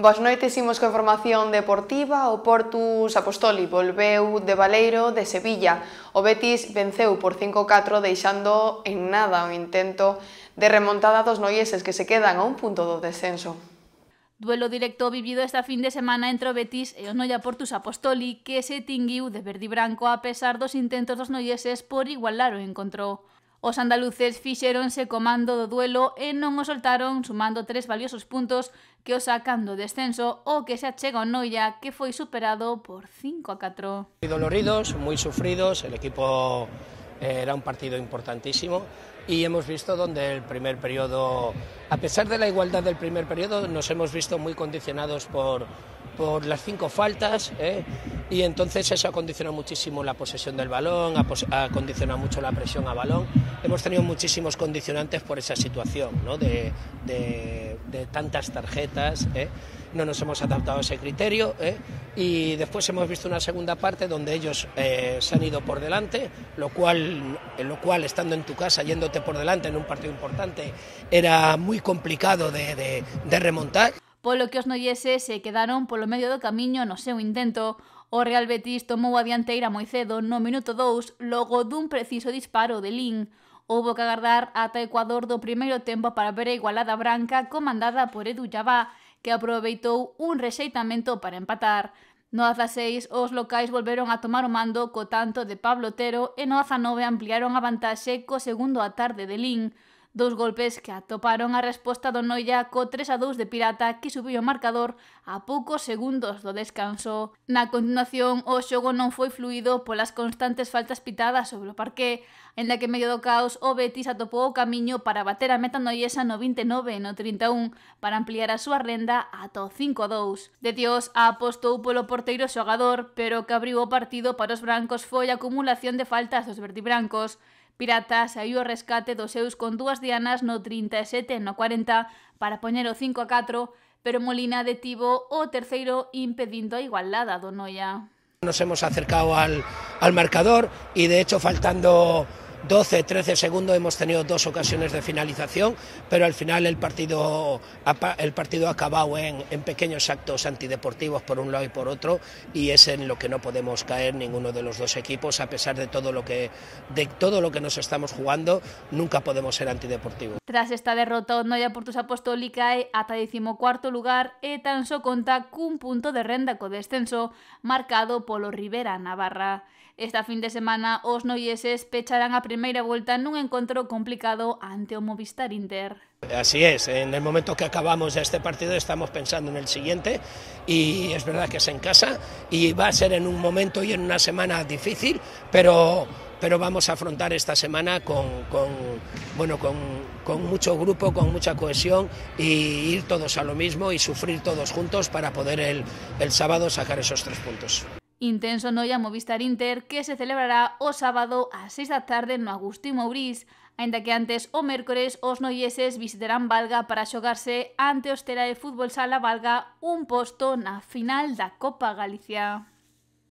Boas noites, imos con formación deportiva, o Portus Apostoli volveu de Valeiro de Sevilla. O Betis venceu por 5-4 deixando en nada o intento de remontada dos noieses que se quedan a un punto do descenso. Duelo directo vivido esta fin de semana entre o Betis e o Noia Portus Apostoli, que se tinguiu de verde e branco a pesar dos intentos dos noieses por igualar o encontro. Os andaluces fixéronse comando do duelo e non o soltaron sumando tres valiosos puntos que o sacan do descenso o que se achega o Noia que foi superado por 5 a 4. Moi doloridos, moi sufridos, el equipo eh, era un partido importantísimo y hemos visto donde el primer periodo, a pesar de la igualdad del primer periodo, nos hemos visto muy condicionados por, por las cinco faltas. ¿eh? y entonces eso ha condicionado muchísimo la posesión del balón, ha, condicionado mucho la presión a balón. Hemos tenido muchísimos condicionantes por esa situación, ¿no? de, tantas tarjetas. ¿eh? No nos hemos adaptado a ese criterio ¿eh? y después hemos visto una segunda parte donde ellos eh, se han ido por delante, lo cual, lo cual estando en tu casa, yéndote por delante en un partido importante, era muy complicado de remontar. polo que os noyeses se quedaron polo medio do camiño no seu intento. O Real Betis tomou a dianteira moi cedo no minuto 2 logo dun preciso disparo de Lin. Houbo que agardar ata o Ecuador do primeiro tempo para ver a igualada branca comandada por Edu Yabá, que aproveitou un rexeitamento para empatar. No 16, os locais volveron a tomar o mando co tanto de Pablo Tero e no 9 ampliaron a vantaxe co segundo a tarde de Lin. Dous golpes que atoparon a resposta do Noia co 3 a 2 de Pirata que subiu o marcador a poucos segundos do descanso. Na continuación, o xogo non foi fluido polas constantes faltas pitadas sobre o parqué, en la que medio do caos o Betis atopou o camiño para bater a meta noiesa no 29 e no 31 para ampliar a súa renda ata o 5 a 2. De Dios apostou polo porteiro xogador, pero que abriu o partido para os brancos foi a acumulación de faltas dos vertibrancos, Pirata saiu ao rescate dos seus con dúas dianas no 37 e no 40 para poñer o 5 a 4, pero Molina detivo o terceiro impedindo a igualada do Noia. Nos hemos acercado al, al marcador y de hecho faltando 12, 13 segundos hemos tenido dos ocasiones de finalización, pero al final el partido, el partido ha acabado en, pequeños actos antideportivos por un lado y por otro y es en lo que no podemos caer ninguno de los dos equipos a pesar de todo lo que, de todo lo que nos estamos jugando, nunca podemos ser antideportivos. Tras esta derrota, Noya Portus Apostólica hasta e decimocuarto lugar e tan conta cun punto de renda co descenso marcado polo Rivera Navarra. Esta fin de semana os noieses pecharán a primera vuelta en un encuentro complicado ante o Movistar Inter. Así es, en el momento que acabamos este partido estamos pensando en el siguiente y es verdad que es en casa y va a ser en un momento y en una semana difícil, pero, pero vamos a afrontar esta semana con, con bueno, con, con, mucho grupo, con mucha cohesión y ir todos a lo mismo y sufrir todos juntos para poder el, el sábado sacar esos tres puntos. Intenso noia Movistar Inter que se celebrará o sábado ás 6 da tarde no Agustín Mourís, aínda que antes o mércores os noieses visitarán Valga para xogarse ante o Tela de Fútbol Sala Valga un posto na final da Copa Galicia.